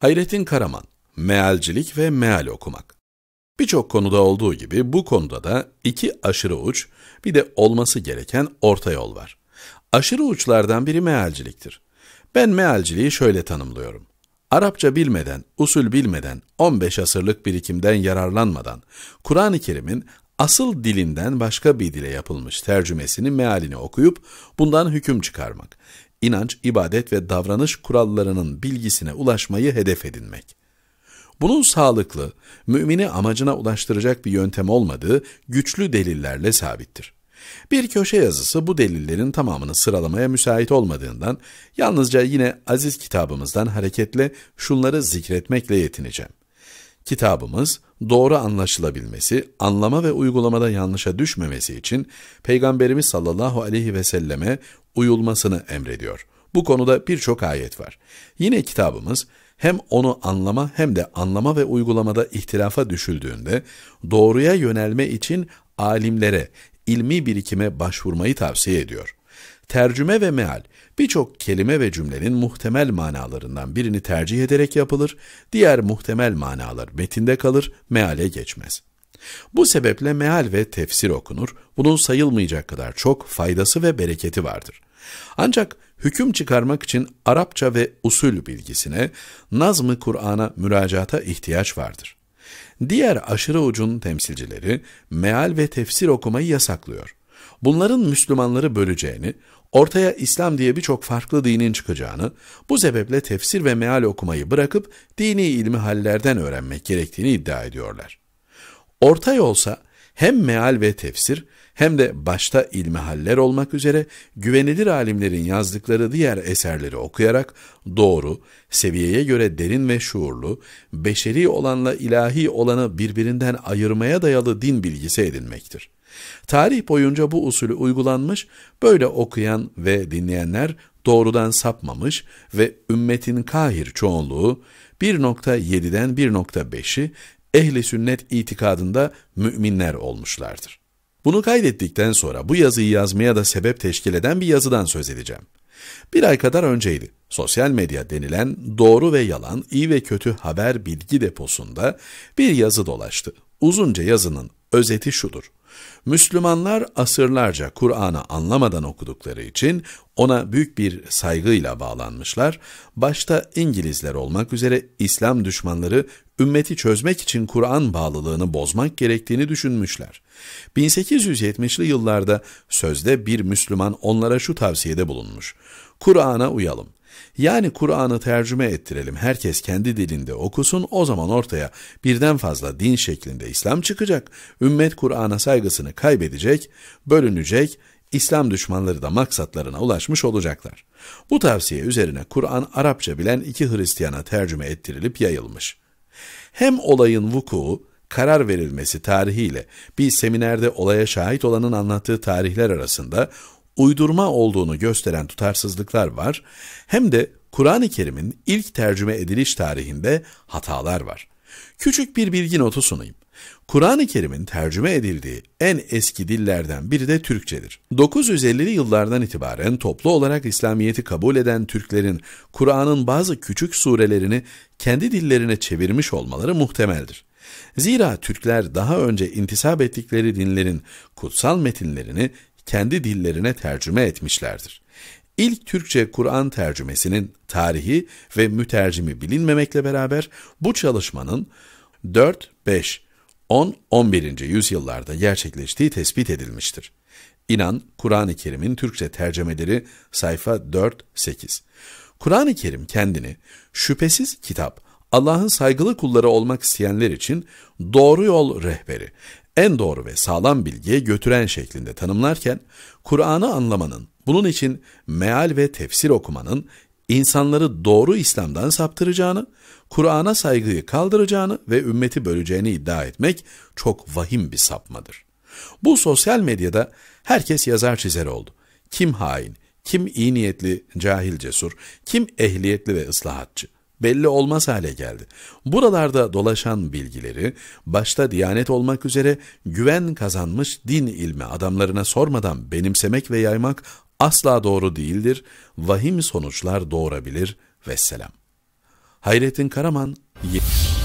Hayrettin Karaman, Mealcilik ve meal okumak. Birçok konuda olduğu gibi bu konuda da iki aşırı uç, bir de olması gereken orta yol var. Aşırı uçlardan biri mealciliktir. Ben mealciliği şöyle tanımlıyorum. Arapça bilmeden, usul bilmeden, 15 asırlık birikimden yararlanmadan, Kur'an-ı Kerim'in asıl dilinden başka bir dile yapılmış tercümesini mealini okuyup bundan hüküm çıkarmak inanç, ibadet ve davranış kurallarının bilgisine ulaşmayı hedef edinmek. Bunun sağlıklı, mümini amacına ulaştıracak bir yöntem olmadığı güçlü delillerle sabittir. Bir köşe yazısı bu delillerin tamamını sıralamaya müsait olmadığından yalnızca yine aziz kitabımızdan hareketle şunları zikretmekle yetineceğim. Kitabımız doğru anlaşılabilmesi, anlama ve uygulamada yanlışa düşmemesi için Peygamberimiz sallallahu aleyhi ve selleme uyulmasını emrediyor. Bu konuda birçok ayet var. Yine kitabımız hem onu anlama hem de anlama ve uygulamada ihtilafa düşüldüğünde doğruya yönelme için alimlere, ilmi birikime başvurmayı tavsiye ediyor. Tercüme ve meal birçok kelime ve cümlenin muhtemel manalarından birini tercih ederek yapılır, diğer muhtemel manalar metinde kalır, meale geçmez. Bu sebeple meal ve tefsir okunur, bunun sayılmayacak kadar çok faydası ve bereketi vardır. Ancak hüküm çıkarmak için Arapça ve usul bilgisine, nazm-ı Kur'an'a müracaata ihtiyaç vardır. Diğer aşırı ucun temsilcileri meal ve tefsir okumayı yasaklıyor bunların Müslümanları böleceğini, ortaya İslam diye birçok farklı dinin çıkacağını, bu sebeple tefsir ve meal okumayı bırakıp dini ilmi hallerden öğrenmek gerektiğini iddia ediyorlar. Orta yolsa hem meal ve tefsir hem de başta ilmihaller olmak üzere güvenilir alimlerin yazdıkları diğer eserleri okuyarak doğru, seviyeye göre derin ve şuurlu, beşeri olanla ilahi olanı birbirinden ayırmaya dayalı din bilgisi edinmektir. Tarih boyunca bu usulü uygulanmış, böyle okuyan ve dinleyenler doğrudan sapmamış ve ümmetin kahir çoğunluğu 1.7'den 1.5'i ehli sünnet itikadında müminler olmuşlardır. Bunu kaydettikten sonra bu yazıyı yazmaya da sebep teşkil eden bir yazıdan söz edeceğim. Bir ay kadar önceydi. Sosyal medya denilen doğru ve yalan, iyi ve kötü haber bilgi deposunda bir yazı dolaştı. Uzunca yazının özeti şudur. Müslümanlar asırlarca Kur'an'ı anlamadan okudukları için ona büyük bir saygıyla bağlanmışlar. Başta İngilizler olmak üzere İslam düşmanları ümmeti çözmek için Kur'an bağlılığını bozmak gerektiğini düşünmüşler. 1870'li yıllarda sözde bir Müslüman onlara şu tavsiyede bulunmuş. Kur'an'a uyalım. Yani Kur'an'ı tercüme ettirelim, herkes kendi dilinde okusun, o zaman ortaya birden fazla din şeklinde İslam çıkacak, ümmet Kur'an'a saygısını kaybedecek, bölünecek, İslam düşmanları da maksatlarına ulaşmış olacaklar. Bu tavsiye üzerine Kur'an Arapça bilen iki Hristiyana tercüme ettirilip yayılmış. Hem olayın vuku, karar verilmesi tarihiyle bir seminerde olaya şahit olanın anlattığı tarihler arasında uydurma olduğunu gösteren tutarsızlıklar var hem de Kur'an-ı Kerim'in ilk tercüme ediliş tarihinde hatalar var. Küçük bir bilgi notu sunayım. Kur'an-ı Kerim'in tercüme edildiği en eski dillerden biri de Türkçedir. 950'li yıllardan itibaren toplu olarak İslamiyet'i kabul eden Türklerin Kur'an'ın bazı küçük surelerini kendi dillerine çevirmiş olmaları muhtemeldir. Zira Türkler daha önce intisap ettikleri dinlerin kutsal metinlerini kendi dillerine tercüme etmişlerdir. İlk Türkçe Kur'an tercümesinin tarihi ve mütercimi bilinmemekle beraber bu çalışmanın 4, 5, 10, 11. yüzyıllarda gerçekleştiği tespit edilmiştir. İnan, Kur'an-ı Kerim'in Türkçe tercemeleri sayfa 4, 8. Kur'an-ı Kerim kendini şüphesiz kitap, Allah'ın saygılı kulları olmak isteyenler için doğru yol rehberi, en doğru ve sağlam bilgiye götüren şeklinde tanımlarken, Kur'an'ı anlamanın, bunun için meal ve tefsir okumanın insanları doğru İslam'dan saptıracağını, Kur'an'a saygıyı kaldıracağını ve ümmeti böleceğini iddia etmek çok vahim bir sapmadır. Bu sosyal medyada herkes yazar çizer oldu. Kim hain, kim iyi niyetli, cahil cesur, kim ehliyetli ve ıslahatçı belli olmaz hale geldi. Buralarda dolaşan bilgileri başta Diyanet olmak üzere güven kazanmış din ilmi adamlarına sormadan benimsemek ve yaymak asla doğru değildir, vahim sonuçlar doğurabilir. Vesselam. Hayrettin Karaman 7